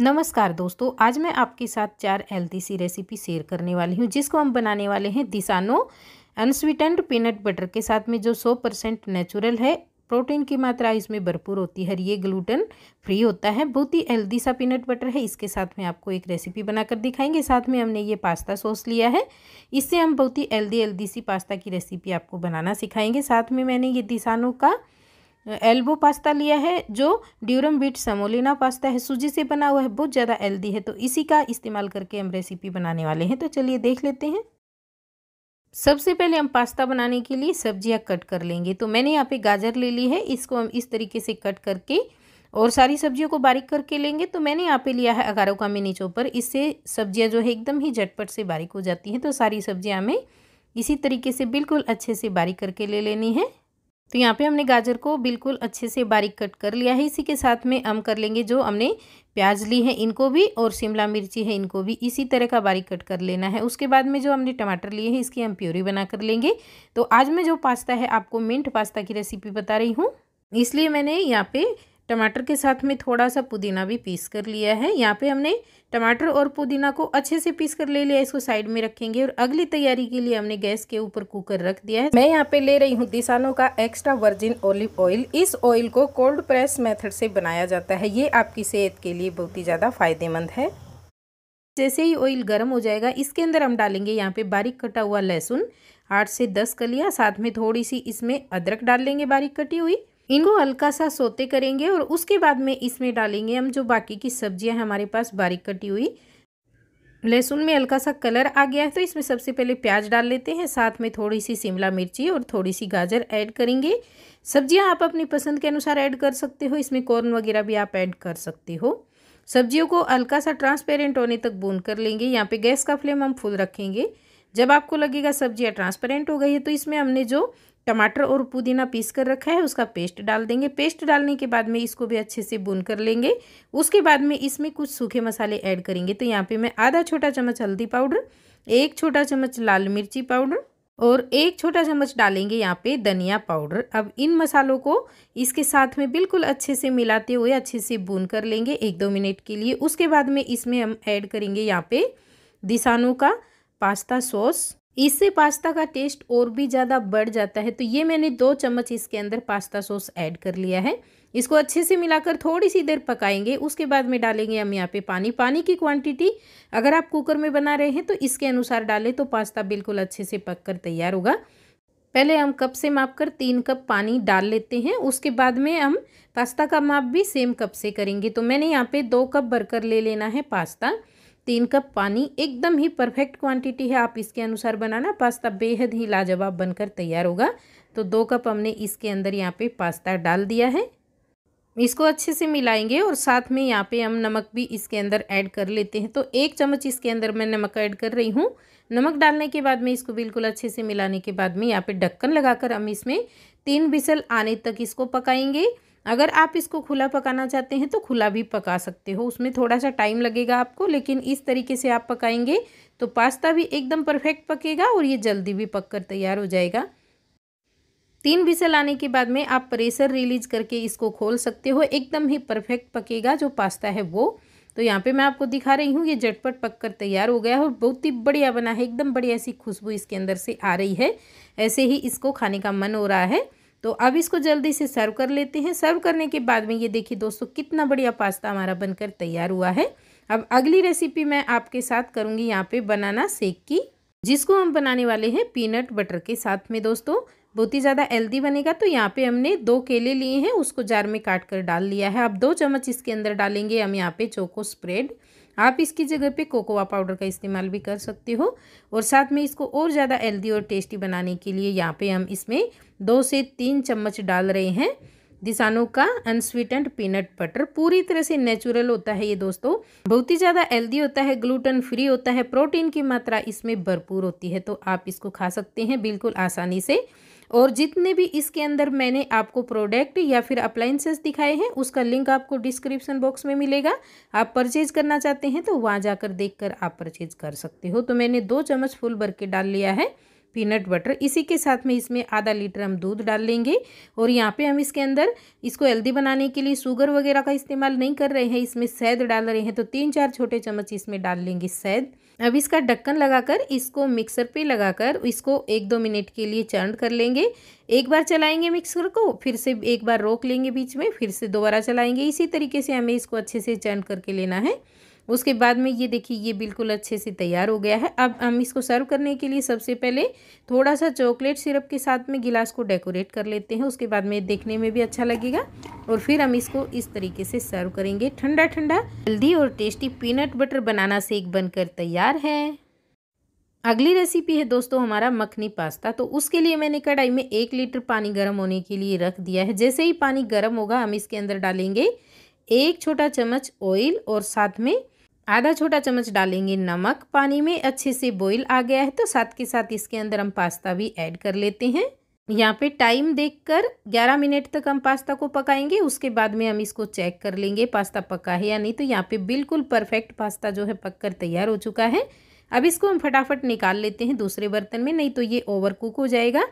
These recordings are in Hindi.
नमस्कार दोस्तों आज मैं आपके साथ चार हेल्थी सी रेसिपी शेयर करने वाली हूँ जिसको हम बनाने वाले हैं दिसानो अनस्वीटेंड पीनट बटर के साथ में जो 100 परसेंट नेचुरल है प्रोटीन की मात्रा इसमें भरपूर होती है ये ग्लूटन फ्री होता है बहुत ही हेल्दी सा पीनट बटर है इसके साथ में आपको एक रेसिपी बनाकर दिखाएंगे साथ में हमने ये पास्ता सॉस लिया है इससे हम बहुत ही हेल्दी हेल्दी सी पास्ता की रेसिपी आपको बनाना सिखाएंगे साथ में मैंने ये दिसानों का एल्बो पास्ता लिया है जो ड्यूरम बीट समोलिना पास्ता है सूजी से बना हुआ है बहुत ज़्यादा हेल्दी है तो इसी का इस्तेमाल करके हम रेसिपी बनाने वाले हैं तो चलिए देख लेते हैं सबसे पहले हम पास्ता बनाने के लिए सब्जियां कट कर लेंगे तो मैंने यहाँ पे गाजर ले ली है इसको हम इस तरीके से कट करके और सारी सब्जियों को बारीक करके लेंगे तो मैंने यहाँ पे लिया है अगारों का मिनी चोपर इससे सब्जियां जो है एकदम ही झटपट से बारीक हो जाती हैं तो सारी सब्जियां हमें इसी तरीके से बिल्कुल अच्छे से बारीक करके ले लेनी है तो यहाँ पे हमने गाजर को बिल्कुल अच्छे से बारीक कट कर लिया है इसी के साथ में हम कर लेंगे जो हमने प्याज ली है इनको भी और शिमला मिर्ची है इनको भी इसी तरह का बारीक कट कर लेना है उसके बाद में जो हमने टमाटर लिए हैं इसकी हम प्योरी बना कर लेंगे तो आज मैं जो पास्ता है आपको मिंट पास्ता की रेसिपी बता रही हूँ इसलिए मैंने यहाँ पे टमाटर के साथ में थोड़ा सा पुदीना भी पीस कर लिया है यहाँ पे हमने टमाटर और पुदीना को अच्छे से पीस कर ले लिया इसको साइड में रखेंगे और अगली तैयारी के लिए हमने गैस के ऊपर कुकर रख दिया है मैं यहाँ पे ले रही हूँ दिसानों का एक्स्ट्रा वर्जिन ऑलिव ऑयल इस ऑयल को कोल्ड प्रेस मेथड से बनाया जाता है ये आपकी सेहत के लिए बहुत ही ज़्यादा फायदेमंद है जैसे ही ऑयल गर्म हो जाएगा इसके अंदर हम डालेंगे यहाँ पे बारीक कटा हुआ लहसुन आठ से दस कलियाँ साथ में थोड़ी सी इसमें अदरक डाल लेंगे बारीक कटी हुई इनको हल्का सा सोते करेंगे और उसके बाद में इसमें डालेंगे हम जो बाकी की सब्जियां हमारे पास बारीक कटी हुई लहसुन में हल्का सा कलर आ गया है तो इसमें सबसे पहले प्याज डाल लेते हैं साथ में थोड़ी सी शिमला मिर्ची और थोड़ी सी गाजर ऐड करेंगे सब्जियां आप अपनी पसंद के अनुसार ऐड कर सकते हो इसमें कॉर्न वगैरह भी आप ऐड कर सकते हो सब्जियों को हल्का सा ट्रांसपेरेंट होने तक बूंद कर लेंगे यहाँ पर गैस का फ्लेम हम फुल रखेंगे जब आपको लगेगा सब्जियाँ ट्रांसपेरेंट हो गई है तो इसमें हमने जो टमाटर और पुदीना पीस कर रखा है उसका पेस्ट डाल देंगे पेस्ट डालने के बाद में इसको भी अच्छे से बुन कर लेंगे उसके बाद में इसमें कुछ सूखे मसाले ऐड करेंगे तो यहाँ पे मैं आधा छोटा चम्मच हल्दी पाउडर एक छोटा चम्मच लाल मिर्ची पाउडर और एक छोटा चम्मच डालेंगे यहाँ पे धनिया पाउडर अब इन मसालों को इसके साथ में बिल्कुल अच्छे से मिलाते हुए अच्छे से बुन कर लेंगे एक दो मिनट के लिए उसके बाद में इसमें हम ऐड करेंगे यहाँ पे दिसानों का पास्ता सॉस इससे पास्ता का टेस्ट और भी ज़्यादा बढ़ जाता है तो ये मैंने दो चम्मच इसके अंदर पास्ता सॉस ऐड कर लिया है इसको अच्छे से मिलाकर थोड़ी सी देर पकाएंगे उसके बाद में डालेंगे हम यहाँ पे पानी पानी की क्वांटिटी अगर आप कुकर में बना रहे हैं तो इसके अनुसार डालें तो पास्ता बिल्कुल अच्छे से पक कर तैयार होगा पहले हम कप से माप कर तीन कप पानी डाल लेते हैं उसके बाद में हम पास्ता का माप भी सेम कप से करेंगे तो मैंने यहाँ पे दो कप भरकर ले लेना है पास्ता तीन कप पानी एकदम ही परफेक्ट क्वांटिटी है आप इसके अनुसार बनाना पास्ता बेहद ही लाजवाब बनकर तैयार होगा तो दो कप हमने इसके अंदर यहाँ पे पास्ता डाल दिया है इसको अच्छे से मिलाएंगे और साथ में यहाँ पे हम नमक भी इसके अंदर ऐड कर लेते हैं तो एक चम्मच इसके अंदर मैं नमक ऐड कर रही हूँ नमक डालने के बाद में इसको बिल्कुल अच्छे से मिलाने के बाद में यहाँ पे ढक्कन लगाकर हम इसमें तीन बिसल आने तक इसको पकाएंगे अगर आप इसको खुला पकाना चाहते हैं तो खुला भी पका सकते हो उसमें थोड़ा सा टाइम लगेगा आपको लेकिन इस तरीके से आप पकाएंगे तो पास्ता भी एकदम परफेक्ट पकेगा और ये जल्दी भी पककर तैयार हो जाएगा तीन विसल आने के बाद में आप प्रेशर रिलीज करके इसको खोल सकते हो एकदम ही परफेक्ट पकेगा जो पास्ता है वो तो यहाँ पे मैं आपको दिखा रही हूँ ये झटपट पककर तैयार हो गया है और बहुत ही बढ़िया बना है एकदम बढ़िया सी खुशबू इसके अंदर से आ रही है ऐसे ही इसको खाने का मन हो रहा है तो अब इसको जल्दी से सर्व कर लेते हैं सर्व करने के बाद में ये देखिए दोस्तों कितना बढ़िया पास्ता हमारा बनकर तैयार हुआ है अब अगली रेसिपी मैं आपके साथ करूँगी यहाँ पे बनाना सेक की जिसको हम बनाने वाले हैं पीनट बटर के साथ में दोस्तों बहुत ही ज़्यादा हेल्दी बनेगा तो यहाँ पे हमने दो केले लिए हैं उसको जार में काट कर डाल लिया है अब दो चम्मच इसके अंदर डालेंगे हम यहाँ पे चोको स्प्रेड आप इसकी जगह पे कोकोवा पाउडर का इस्तेमाल भी कर सकते हो और साथ में इसको और ज़्यादा हेल्दी और टेस्टी बनाने के लिए यहाँ पे हम इसमें दो से तीन चम्मच डाल रहे हैं दिसानो का अनस्वीटेंड पीनट बटर पूरी तरह से नेचुरल होता है ये दोस्तों बहुत ही ज़्यादा हेल्दी होता है ग्लूटन फ्री होता है प्रोटीन की मात्रा इसमें भरपूर होती है तो आप इसको खा सकते हैं बिल्कुल आसानी से और जितने भी इसके अंदर मैंने आपको प्रोडक्ट या फिर अप्लाइंसेस दिखाए हैं उसका लिंक आपको डिस्क्रिप्शन बॉक्स में मिलेगा आप परचेज करना चाहते हैं तो वहाँ जाकर देखकर आप परचेज कर सकते हो तो मैंने दो चम्मच फुल भर के डाल लिया है पीनट बटर इसी के साथ में इसमें आधा लीटर हम दूध डाल लेंगे और यहाँ पे हम इसके अंदर इसको हेल्दी बनाने के लिए शुगर वगैरह का इस्तेमाल नहीं कर रहे हैं इसमें शहद डाल रहे हैं तो तीन चार छोटे चम्मच इसमें डाल लेंगे शहद अब इसका ढक्कन लगाकर इसको मिक्सर पे लगाकर इसको एक दो मिनट के लिए चर्न कर लेंगे एक बार चलाएंगे मिक्सर को फिर से एक बार रोक लेंगे बीच में फिर से दोबारा चलाएंगे इसी तरीके से हमें इसको अच्छे से चर्न करके लेना है उसके बाद में ये देखिए ये बिल्कुल अच्छे से तैयार हो गया है अब हम इसको सर्व करने के लिए सबसे पहले थोड़ा सा चॉकलेट सिरप के साथ में गिलास को डेकोरेट कर लेते हैं उसके बाद में देखने में भी अच्छा लगेगा और फिर हम इसको इस तरीके से सर्व करेंगे ठंडा ठंडा हेल्दी और tasty peanut butter banana shake बनकर तैयार है अगली रेसिपी है दोस्तों हमारा मखनी पास्ता तो उसके लिए मैंने कढ़ाई में एक लीटर पानी गर्म होने के लिए रख दिया है जैसे ही पानी गर्म होगा हम इसके अंदर डालेंगे एक छोटा चम्मच ऑयल और साथ में आधा छोटा चम्मच डालेंगे नमक पानी में अच्छे से बॉईल आ गया है तो साथ के साथ इसके अंदर हम पास्ता भी ऐड कर लेते हैं यहाँ पे टाइम देखकर 11 मिनट तक हम पास्ता को पकाएंगे उसके बाद में हम इसको चेक कर लेंगे पास्ता पका है या नहीं तो यहाँ पे बिल्कुल परफेक्ट पास्ता जो है पककर तैयार हो चुका है अब इसको हम फटाफट निकाल लेते हैं दूसरे बर्तन में नहीं तो ये ओवर कुक हो जाएगा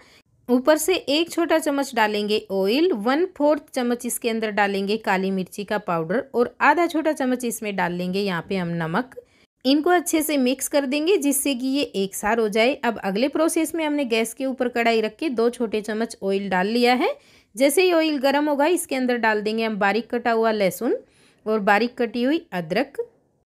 ऊपर से एक छोटा चम्मच डालेंगे ऑयल वन फोर्थ चम्मच इसके अंदर डालेंगे काली मिर्ची का पाउडर और आधा छोटा चम्मच इसमें डाल लेंगे यहाँ पे हम नमक इनको अच्छे से मिक्स कर देंगे जिससे कि ये एक सार हो जाए अब अगले प्रोसेस में हमने गैस के ऊपर कढ़ाई रख के दो छोटे चम्मच ऑयल डाल लिया है जैसे ही ऑयल गर्म होगा इसके अंदर डाल देंगे हम बारीक कटा हुआ लहसुन और बारीक कटी हुई अदरक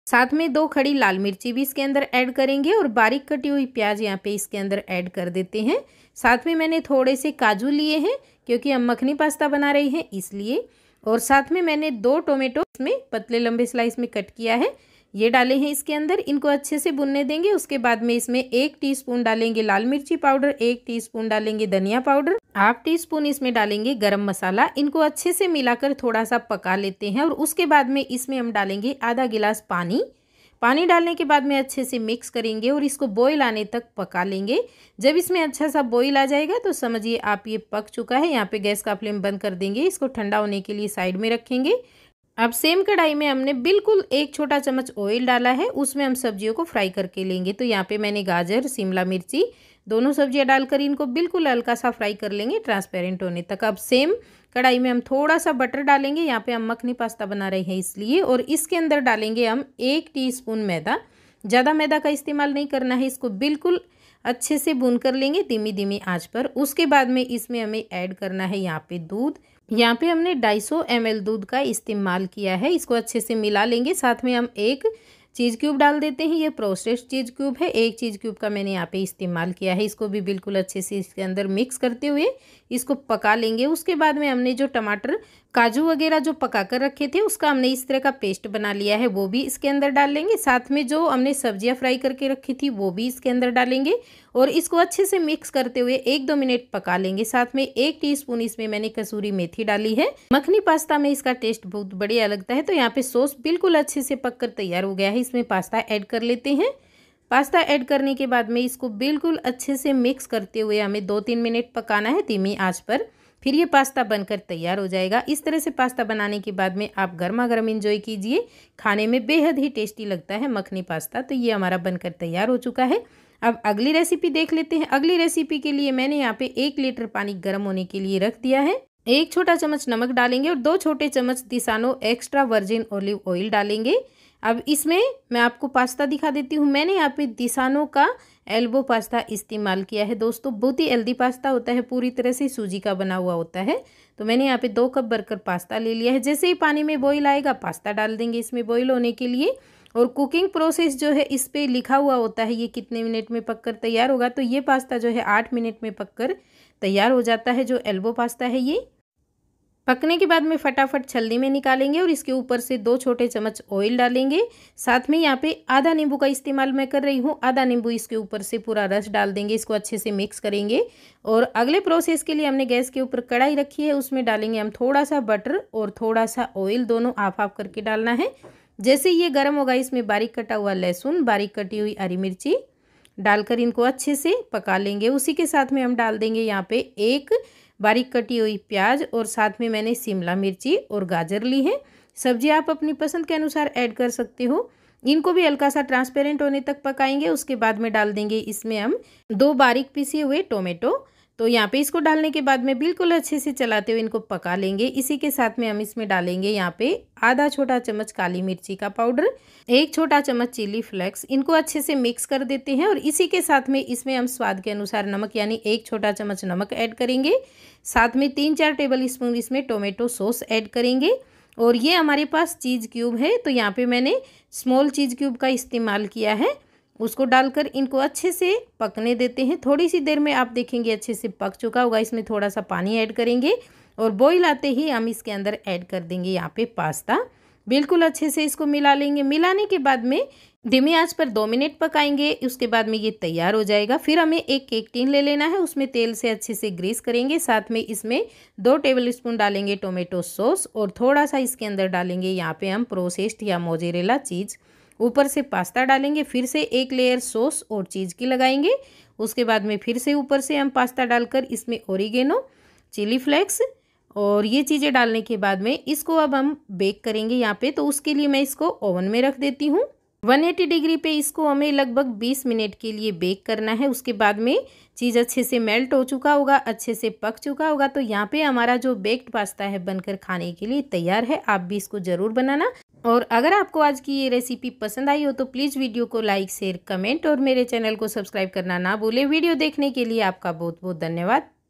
साथ में दो खड़ी लाल मिर्ची भी इसके अंदर ऐड करेंगे और बारीक कटी हुई प्याज यहाँ पे इसके अंदर ऐड कर देते हैं साथ में मैंने थोड़े से काजू लिए हैं क्योंकि हम मखनी पास्ता बना रहे हैं इसलिए और साथ में मैंने दो टोमेटो इसमें पतले लंबे स्लाइस में कट किया है ये डाले हैं इसके अंदर इनको अच्छे से बुनने देंगे उसके बाद में इसमें एक टीस्पून डालेंगे लाल मिर्ची पाउडर एक टीस्पून डालेंगे धनिया पाउडर हाफ टी स्पून इसमें डालेंगे गरम मसाला इनको अच्छे से मिलाकर थोड़ा सा पका लेते हैं और उसके बाद में इसमें हम डालेंगे आधा गिलास पानी पानी डालने के बाद में अच्छे से मिक्स करेंगे और इसको बॉईल आने तक पका लेंगे जब इसमें अच्छा सा बॉईल आ जाएगा तो समझिए आप ये पक चुका है यहाँ पे गैस का फ्लेम बंद कर देंगे इसको ठंडा होने के लिए साइड में रखेंगे अब सेम कढ़ाई में हमने बिल्कुल एक छोटा चम्मच ऑयल डाला है उसमें हम सब्जियों को फ्राई करके लेंगे तो यहाँ पे मैंने गाजर शिमला मिर्ची दोनों सब्जियाँ डालकर इनको बिल्कुल हल्का सा फ्राई कर लेंगे ट्रांसपेरेंट होने तक अब सेम कढ़ाई में हम थोड़ा सा बटर डालेंगे यहाँ पे हम मखनी पास्ता बना रहे हैं इसलिए और इसके अंदर डालेंगे हम एक टी मैदा ज़्यादा मैदा का इस्तेमाल नहीं करना है इसको बिल्कुल अच्छे से भून कर लेंगे धीमी धीमी आँच पर उसके बाद में इसमें हमें ऐड करना है यहाँ पर दूध यहाँ पे हमने 250 सौ दूध का इस्तेमाल किया है इसको अच्छे से मिला लेंगे साथ में हम एक चीज़ क्यूब डाल देते हैं ये प्रोसेस्ड चीज़ क्यूब है एक चीज़ क्यूब का मैंने यहाँ पे इस्तेमाल किया है इसको भी बिल्कुल अच्छे से इसके अंदर मिक्स करते हुए इसको पका लेंगे उसके बाद में हमने जो टमाटर काजू वगैरह जो पका कर रखे थे उसका हमने इस तरह का पेस्ट बना लिया है वो भी इसके अंदर डाल लेंगे साथ में जो हमने सब्जियां फ्राई करके रखी थी वो भी इसके अंदर डालेंगे और इसको अच्छे से मिक्स करते हुए एक दो मिनट पका लेंगे साथ में एक टीस्पून इसमें मैंने कसूरी मेथी डाली है मखनी पास्ता में इसका टेस्ट बहुत बढ़िया लगता है तो यहाँ पे सॉस बिल्कुल अच्छे से पक कर तैयार हो गया है इसमें पास्ता ऐड कर लेते हैं पास्ता ऐड करने के बाद में इसको बिल्कुल अच्छे से मिक्स करते हुए हमें दो तीन मिनट पकाना है धीमी आँच पर फिर ये पास्ता बनकर तैयार हो जाएगा इस तरह से पास्ता बनाने के बाद में आप गर्मा गर्म इंजॉय कीजिए खाने में बेहद ही टेस्टी लगता है मखनी पास्ता तो ये हमारा बनकर तैयार हो चुका है अब अगली रेसिपी देख लेते हैं अगली रेसिपी के लिए मैंने यहाँ पे एक लीटर पानी गर्म होने के लिए रख दिया है एक छोटा चम्मच नमक डालेंगे और दो छोटे चम्मच Disano extra virgin olive oil डालेंगे अब इसमें मैं आपको पास्ता दिखा देती हूँ मैंने यहाँ पे दिसानो का एल्बो पास्ता इस्तेमाल किया है दोस्तों बहुत ही हेल्दी पास्ता होता है पूरी तरह से सूजी का बना हुआ होता है तो मैंने यहाँ पे दो कप भरकर पास्ता ले लिया है जैसे ही पानी में बॉईल आएगा पास्ता डाल देंगे इसमें बॉईल होने के लिए और कुकिंग प्रोसेस जो है इस पर लिखा हुआ होता है ये कितने मिनट में पक तैयार होगा तो ये पास्ता जो है आठ मिनट में पक तैयार हो जाता है जो एल्बो पास्ता है ये पकने के बाद में फटाफट छलनी में निकालेंगे और इसके ऊपर से दो छोटे चम्मच ऑयल डालेंगे साथ में यहाँ पे आधा नींबू का इस्तेमाल मैं कर रही हूँ आधा नींबू इसके ऊपर से पूरा रस डाल देंगे इसको अच्छे से मिक्स करेंगे और अगले प्रोसेस के लिए हमने गैस के ऊपर कढ़ाई रखी है उसमें डालेंगे हम थोड़ा सा बटर और थोड़ा सा ऑयल दोनों हाफ हाफ करके डालना है जैसे ये गर्म होगा इसमें बारीक कटा हुआ लहसुन बारीक कटी हुई हरी मिर्ची डालकर इनको अच्छे से पका लेंगे उसी के साथ में हम डाल देंगे यहाँ पे एक बारीक कटी हुई प्याज और साथ में मैंने शिमला मिर्ची और गाजर ली है सब्जी आप अपनी पसंद के अनुसार ऐड कर सकते हो इनको भी हल्का सा ट्रांसपेरेंट होने तक पकाएंगे उसके बाद में डाल देंगे इसमें हम दो बारीक पीसे हुए टोमेटो तो यहाँ पे इसको डालने के बाद में बिल्कुल अच्छे से चलाते हुए इनको पका लेंगे इसी के साथ में हम इसमें डालेंगे यहाँ पे आधा छोटा चम्मच काली मिर्ची का पाउडर एक छोटा चम्मच चिली फ्लेक्स इनको अच्छे से मिक्स कर देते हैं और इसी के साथ में इसमें हम स्वाद के अनुसार नमक यानी एक छोटा चम्मच नमक ऐड करेंगे साथ में तीन चार टेबल स्पून इसमें टोमेटो सॉस ऐड करेंगे और ये हमारे पास चीज़ क्यूब है तो यहाँ पे मैंने स्मॉल चीज़ क्यूब का इस्तेमाल किया है उसको डालकर इनको अच्छे से पकने देते हैं थोड़ी सी देर में आप देखेंगे अच्छे से पक चुका होगा इसमें थोड़ा सा पानी ऐड करेंगे और बॉईल आते ही हम इसके अंदर ऐड कर देंगे यहाँ पे पास्ता बिल्कुल अच्छे से इसको मिला लेंगे मिलाने के बाद में धीमी आंच पर दो मिनट पकाएंगे उसके बाद में ये तैयार हो जाएगा फिर हमें एक केक टीन ले लेना है उसमें तेल से अच्छे से ग्रीस करेंगे साथ में इसमें दो टेबल स्पून डालेंगे टोमेटो सॉस और थोड़ा सा इसके अंदर डालेंगे यहाँ पे हम प्रोसेस्ड या मोजेरेला चीज़ ऊपर से पास्ता डालेंगे फिर से एक लेयर सॉस और चीज़ की लगाएंगे उसके बाद में फिर से ऊपर से हम पास्ता डालकर इसमें ओरिगेनो चिली फ्लेक्स और ये चीज़ें डालने के बाद में इसको अब हम बेक करेंगे यहाँ पे तो उसके लिए मैं इसको ओवन में रख देती हूँ 180 डिग्री पे इसको हमें लगभग 20 मिनट के लिए बेक करना है उसके बाद में चीज़ अच्छे से मेल्ट हो चुका होगा अच्छे से पक चुका होगा तो यहाँ पे हमारा जो बेक्ड पास्ता है बनकर खाने के लिए तैयार है आप भी इसको ज़रूर बनाना और अगर आपको आज की ये रेसिपी पसंद आई हो तो प्लीज़ वीडियो को लाइक शेयर कमेंट और मेरे चैनल को सब्सक्राइब करना ना भूलें वीडियो देखने के लिए आपका बहुत बहुत धन्यवाद